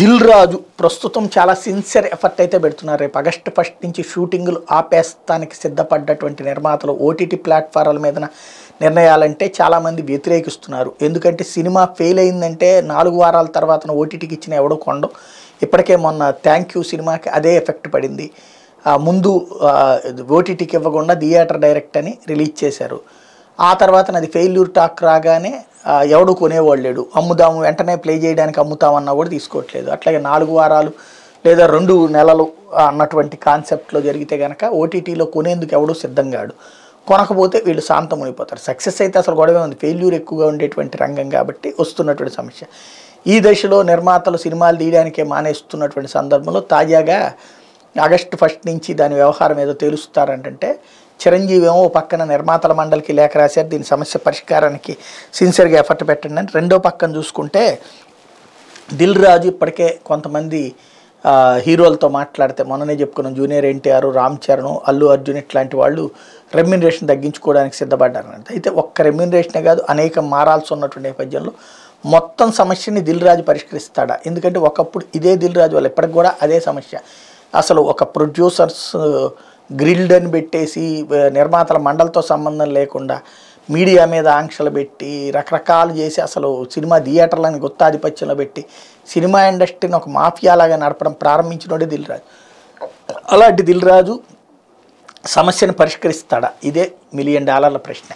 దిల్ రాజు ప్రస్తుతం చాలా sincere effort అయితే పెడుతున్నారు రేపు ఆగస్ట్ ఫస్ట్ నుంచి షూటింగ్లు ఆపేస్తానికి సిద్ధపడ్డటువంటి నిర్మాతలు ఓటీటీ ప్లాట్ఫారాల మీద నిర్ణయాలంటే చాలామంది వ్యతిరేకిస్తున్నారు ఎందుకంటే సినిమా ఫెయిల్ అయిందంటే నాలుగు వారాల తర్వాత ఓటీటీకి ఇచ్చిన ఎవడో కొండం ఇప్పటికే మొన్న థ్యాంక్ యూ సినిమాకి అదే ఎఫెక్ట్ పడింది ముందు ఓటీటీకి ఇవ్వకుండా థియేటర్ డైరెక్ట్ అని రిలీజ్ చేశారు ఆ తర్వాత అది ఫెయిల్యూర్ టాక్ రాగానే ఎవడు కొనేవాడు లేడు అమ్ముదాము వెంటనే ప్లే చేయడానికి అమ్ముతామన్నా కూడా తీసుకోవట్లేదు అట్లాగే నాలుగు వారాలు లేదా రెండు నెలలు అన్నటువంటి కాన్సెప్ట్లో జరిగితే కనుక ఓటీటీలో కొనేందుకు ఎవడూ సిద్ధంగాడు కొనకపోతే వీళ్ళు శాంతం అయిపోతారు సక్సెస్ అయితే అసలు గొడవే ఉంది ఫెయిల్యూర్ ఎక్కువగా ఉండేటువంటి రంగం కాబట్టి వస్తున్నటువంటి సమస్య ఈ దశలో నిర్మాతలు సినిమాలు తీయడానికే మానేస్తున్నటువంటి సందర్భంలో తాజాగా ఆగస్టు ఫస్ట్ నుంచి దాని వ్యవహారం ఏదో తెలుస్తారంటే చిరంజీవి ఏమో పక్కన నిర్మాతల మండలికి లేఖ రాశారు దీని సమస్య పరిష్కారానికి సిన్సియర్గా ఎఫర్ట్ పెట్టండి అని రెండో పక్కన చూసుకుంటే దిల్ రాజు ఇప్పటికే కొంతమంది హీరోలతో మాట్లాడితే మొన్ననే చెప్పుకున్నాం జూనియర్ ఎన్టీఆర్ రామ్ చరణ్ అల్లు అర్జున్ ఇట్లాంటి వాళ్ళు రెమ్యునరేషన్ తగ్గించుకోవడానికి సిద్ధపడ్డారంట అయితే ఒక్క రెమ్యునరేషనే కాదు అనేక మారాల్సి ఉన్నటువంటి నేపథ్యంలో మొత్తం సమస్యని దిల్ రాజు పరిష్కరిస్తాడా ఎందుకంటే ఒకప్పుడు ఇదే దిల్ రాజు వాళ్ళు ఇప్పటికి కూడా అదే సమస్య అసలు ఒక ప్రొడ్యూసర్స్ గ్రిల్డ్ అని పెట్టేసి నిర్మాతల మండలతో సంబంధం లేకుండా మీడియా మీద ఆంక్షలు పెట్టి రకరకాలు చేసి అసలు సినిమా థియేటర్లను గుత్తాధిపత్యంలో పెట్టి సినిమా ఇండస్ట్రీని ఒక మాఫియాలాగా నడపడం ప్రారంభించినోడే దిల్రాజు అలాంటి దిల్రాజు సమస్యను పరిష్కరిస్తాడా ఇదే మిలియన్ డాలర్ల ప్రశ్న